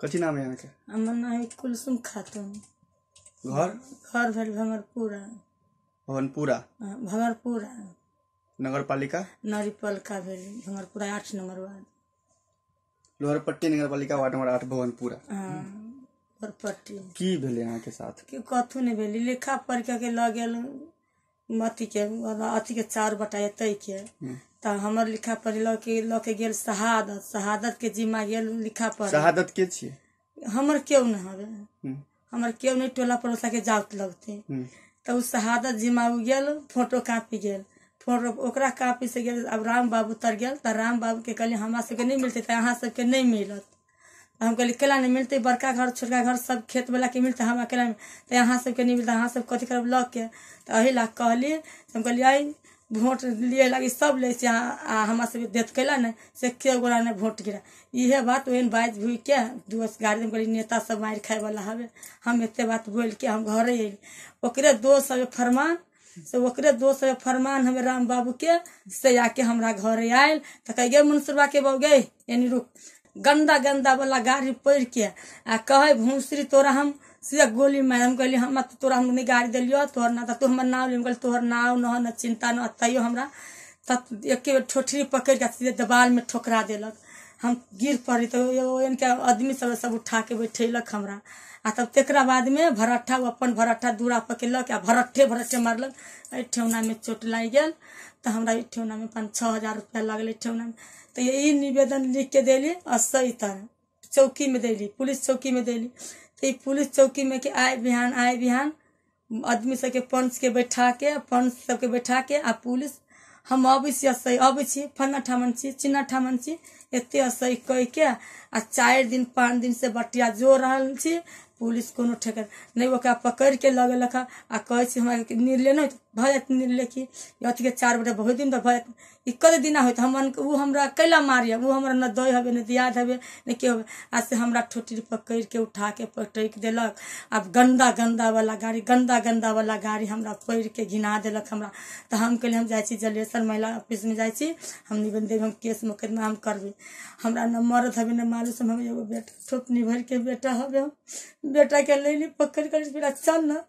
कथी नाम है अहाँके हमर नाम कुलसुम खातून घर घर भेल भंगरपुरा भवनपुरा हाँ, भंगरपुरा नगर पालिका नारीपालिका भेल भंगरपुरा आठ नंबर वार्ड लोहर पट्टी नगर पालिका वार्ड नंबर आठ भवनपुरा हाँ, लोहरपट्टी की भेलै के साथ की कथू नहीं भेलै लेखा पढ़ के लगे अथी के अथी के चार बटा एतै के हम्म। तो हमर लिखा पढ़े लऽ के लऽ के गेल शहादत शहादत के जिम्मा गेल लिखा पढ़े शहादत के छियै हमर केओ न हवे हम्म। हमर केओ नहीं टोला पड़ोसा के जात लगते हम्म। तो उस शहादत जिम्मा गेल फोटो कापी गेल फोटो ओकरा कापी से गेल अब राम बाबू तर गेल त राम बाबू के कहलिए हमरा के नहीं मिलते त तो अहाँ के नहीं मिलत हम कहलिए केला नहीं मिलते बड़का घर छोटका घर सब खेत वाला के मिलते हम अकेला त तो यहाँ के नहीं मिलता अहाँ सब कथी करब लग के तो अही ला कहली हम कहली आई वोट लिए लगी सब ले से हमारे सब देख कैला ने से के गोरा ने वोट गिरा इहे बात वह बाज भू के दोस्त गाड़ी में नेता सब मार खाए वाला हवे हम इतने बात बोल के हम घर अल ओकरे दोस्त सब फरमान से ओकरे दोस्त सब फरमान हमें राम बाबू के से आके हमारा घर आयल तो कह गे मुनसुरबा के बऊ गे यानी रुक गंदा गंदा वाला गाड़ी पढ़ के आ कह भूसरी तोरा हम सीधा गोली मैडम कहली हम तो तोरा हमने गाड़ी दिलियो तोहर ना तू हमारे नाव लेम तोहर नाव न ना चिंता न तैयो हमरा एक बार ठोठरी पकड़ के सीधे दबाल में ठोकरा दिलक हम गिर पड़ी तो इनके आदमी सब सब उठा के बैठेलक हमरा आ तब तक बाद में भरट्ठा अपन भरट्ठा दूरा पकेलक आ भरट्ठे भरट्ठे मारलक ठेना में चोट लग गए तो हमारा ठेना में पाँच छः हजार रुपया लगल ठेना में तो यही निवेदन लिख के दिली और सही तरह चौकी में दिली पुलिस चौकी में दिली तो पुलिस चौकी में कि आए बिहान आए बिहान आदमी सबके पंच के बैठा के पंच सबके बैठा के आ पुलिस हम अबै छी असै अबै छी फन्ना ठामन छी चिन्ना ठामन छी एते असै कह के आ चार दिन पाँच दिन से बटिया जो रहल छी पुलिस को ठेकर नहीं वो पकड़ के लगे लखा आ कैसे हमारे निर्णय नहीं भऽ निर्णय की अथी के चार बजे बहुत दिन तो भऽ जात दिना हो हम वो हमरा कैला मारे वो हमरा न दई हे न दियाद हे न के हबे आज से हमरा ठोटी पकड़ के उठा के पटक दिलक आ गंदा गंदा वाला गाड़ी गंदा गंदा वाला गाड़ी हमरा पैर के घिना दिलक हमरा तो हम कल हम जाए जलेश्वर महिला ऑफिस में जाए हम निवेदन देव हम केस मुकदमा हम करबे हमरा न मरद हे न मालूम हम एगो बेटा ठोपनी भर के बेटा हे हम बेटा के ले ली पकड़ कर बेटा चल अच्छा ना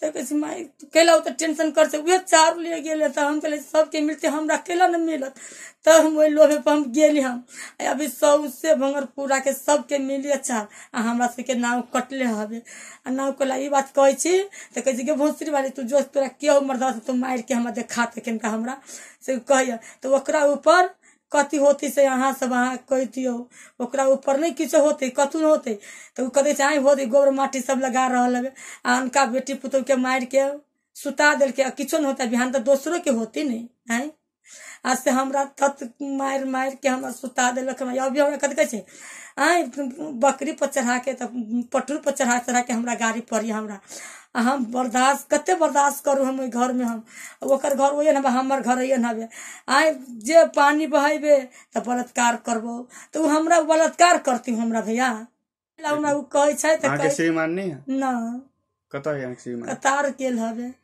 तो कैसे माई कैला अकेला तो टेंशन कर से वह चार ले गेले तो हम कहले सबके मिलते हम अकेला न मिलत तब तो हम वही लोभे पर हम गेली हम अभी सब भंगर पूरा के सबके मिली अच्छा आ हमरा सबके नाव कटले हवे आ नाव कला ई बात कहै छी तो कहै कि भोसरी वाली तू जो तोरा के मर्दा तू मार के हम देखा तक हमरा से कह तो ऊपर कथी होती से यहाँ से वहाँ कहती हो ओकरा ऊपर नहीं किचो होते कथुन होते तो कहते आई होती गोबर माटी सब लगा रहा है आ उनका बेटी पुतु के मार के सुता दिल के किचो नहीं होता बिहान तो दोसरों के होती नहीं आई आज से हमरा तत मारि मार के हमरा सुता दिल अभी हमारे कथी कहे छै आय बकरी पर चढ़ा के तब पटुर पर चढ़ा चढ़ा के हमरा गाड़ी पर हमरा आ हम बर्दाश्त कते बर्दाश्त करू हम घर में हम ओकर घर वही हबे हमारे घर ये हबे आय जे पानी बहेबे तो बलात्कार करबो तो हमरा बलात्कार करती हमरा भैया हमरा ओ कहै श्रीमान कतार